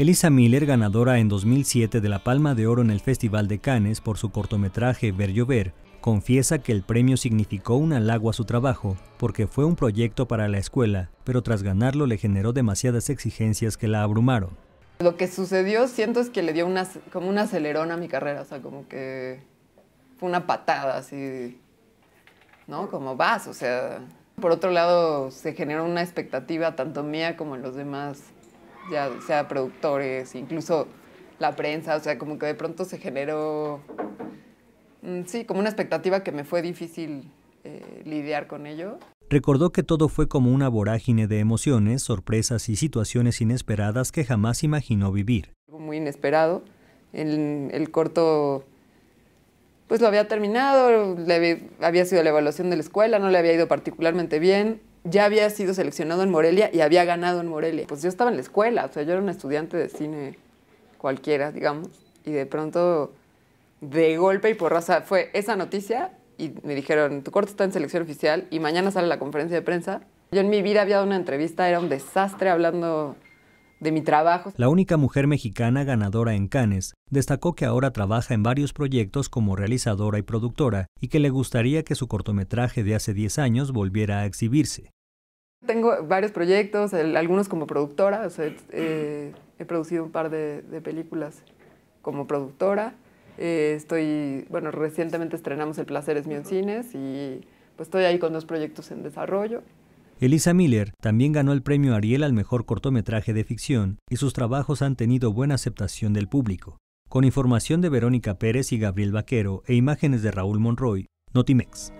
Elisa Miller, ganadora en 2007 de la Palma de Oro en el Festival de Cannes por su cortometraje Ver Llover, confiesa que el premio significó un halago a su trabajo, porque fue un proyecto para la escuela, pero tras ganarlo le generó demasiadas exigencias que la abrumaron. Lo que sucedió siento es que le dio como un acelerón a mi carrera, o sea, como que fue una patada así, ¿no? Como vas, o sea. Por otro lado, se generó una expectativa tanto mía como en los demás ya sea productores, incluso la prensa, o sea, como que de pronto se generó, mm, sí, como una expectativa que me fue difícil eh, lidiar con ello. Recordó que todo fue como una vorágine de emociones, sorpresas y situaciones inesperadas que jamás imaginó vivir. Muy inesperado. El, el corto, pues lo había terminado, había sido la evaluación de la escuela, no le había ido particularmente bien ya había sido seleccionado en Morelia y había ganado en Morelia. Pues yo estaba en la escuela, o sea, yo era un estudiante de cine cualquiera, digamos, y de pronto, de golpe y porraza, fue esa noticia y me dijeron, tu corto está en selección oficial y mañana sale la conferencia de prensa. Yo en mi vida había dado una entrevista, era un desastre hablando de mi trabajo. La única mujer mexicana ganadora en Cannes destacó que ahora trabaja en varios proyectos como realizadora y productora y que le gustaría que su cortometraje de hace 10 años volviera a exhibirse. Tengo varios proyectos, algunos como productora, o sea, eh, he producido un par de, películas como productora. Eh, estoy, bueno, recientemente estrenamos El placer es mío en cines y pues estoy ahí con dos proyectos en desarrollo. Elisa Miller también ganó el premio Ariel al mejor cortometraje de ficción y sus trabajos han tenido buena aceptación del público. Con información de Verónica Pérez y Gabriel Vaquero e imágenes de Raúl Monroy, Notimex.